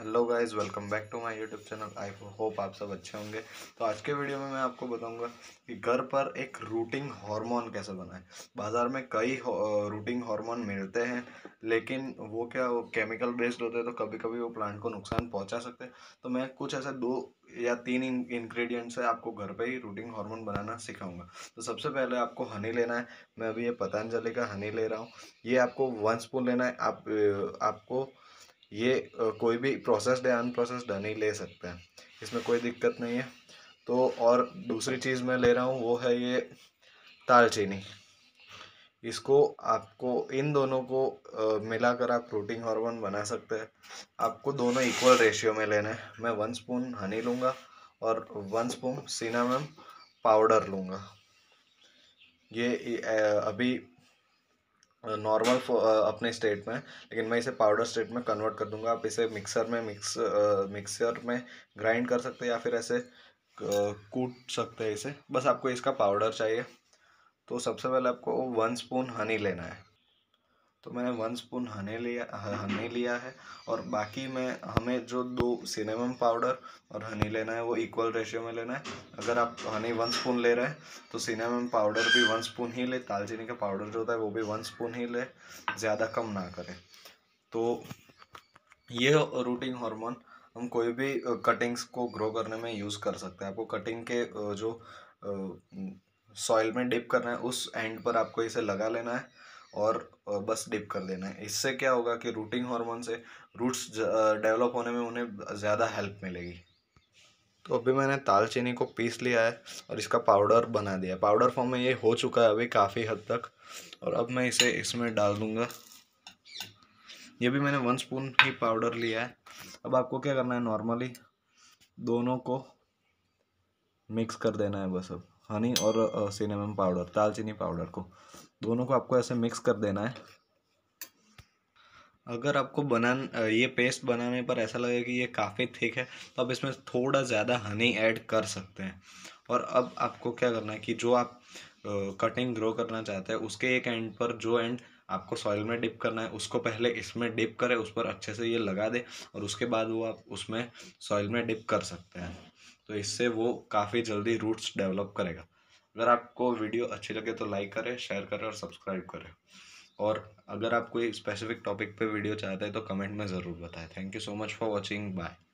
hello guys welcome back to my YouTube channel I hope आप सब अच्छे होंगे तो आज के वीडियो में मैं आपको बताऊंगा कि घर पर एक रूटिंग हार्मोन कैसे बनाएं बाज़ार में कई रूटिंग हार्मोन मिलते हैं लेकिन वो क्या वो केमिकल बेस्ड होते हैं तो कभी कभी वो प्लांट को नुकसान पहुंचा सकते हैं तो मैं कुछ ऐसे दो या तीन इन्ग्रीडियंट्स है आपको घर पर ही रूटिंग हार्मोन बनाना सिखाऊंगा तो सबसे पहले आपको हनी लेना है मैं अभी ये पतंजलि का हनी ले रहा हूँ ये आपको वन स्पून लेना है आप आपको ये कोई भी प्रोसेस्ड या अनप्रोसेस्ड हनी ले सकते हैं इसमें कोई दिक्कत नहीं है तो और दूसरी चीज़ मैं ले रहा हूँ वो है ये दालचीनी इसको आपको इन दोनों को मिलाकर आप प्रोटीन हार्मोन बना सकते हैं आपको दोनों इक्वल रेशियो में लेना है मैं वन स्पून हनी लूँगा और वन स्पून सीनामम पाउडर लूँगा ये अभी नॉर्मल अपने स्टेट में लेकिन मैं इसे पाउडर स्टेट में कन्वर्ट कर दूंगा आप इसे मिक्सर में मिक्स मिक्सर में ग्राइंड कर सकते हैं या फिर ऐसे कूट सकते हैं इसे बस आपको इसका पाउडर चाहिए तो सबसे पहले आपको वन स्पून हनी लेना है तो मैंने वन स्पून हने लिया हनी लिया है और बाकी मैं हमें जो दो सिनेमम पाउडर और हनी लेना है वो इक्वल रेशियो में लेना है अगर आप हनी वन स्पून ले रहे हैं तो सिनेमम पाउडर भी वन स्पून ही ले दालचीनी का पाउडर जो होता है वो भी वन स्पून ही ले ज़्यादा कम ना करें तो ये रूटीन हार्मोन हम कोई भी कटिंग्स को ग्रो करने में यूज़ कर सकते हैं आपको कटिंग के जो सॉइल में डिप करना है उस एंड पर आपको इसे लगा लेना है और बस डिप कर देना है इससे क्या होगा कि रूटिंग हार्मोन से रूट्स डेवलप होने में उन्हें ज़्यादा हेल्प मिलेगी तो अभी मैंने दालचीनी को पीस लिया है और इसका पाउडर बना दिया पाउडर फॉर्म में ये हो चुका है अभी काफ़ी हद तक और अब मैं इसे इसमें डाल दूँगा ये भी मैंने वन स्पून ही पाउडर लिया है अब आपको क्या करना है नॉर्मली दोनों को मिक्स कर देना है बस अब हनी और सिनेमन पाउडर दालचीनी पाउडर को दोनों को आपको ऐसे मिक्स कर देना है अगर आपको बना ये पेस्ट बनाने पर ऐसा लगे कि ये काफ़ी थिक है तो आप इसमें थोड़ा ज़्यादा हनी ऐड कर सकते हैं और अब आपको क्या करना है कि जो आप कटिंग ग्रो करना चाहते हैं उसके एक एंड पर जो एंड आपको सॉइल में डिप करना है उसको पहले इसमें डिप करें उस पर अच्छे से ये लगा दें और उसके बाद वो आप उसमें सॉइल में डिप कर सकते हैं तो इससे वो काफ़ी जल्दी रूट्स डेवलप करेगा अगर आपको वीडियो अच्छी लगे तो लाइक करें शेयर करें और सब्सक्राइब करें और अगर आप कोई स्पेसिफिक टॉपिक पे वीडियो चाहते हैं तो कमेंट में ज़रूर बताएं thank you so much for watching bye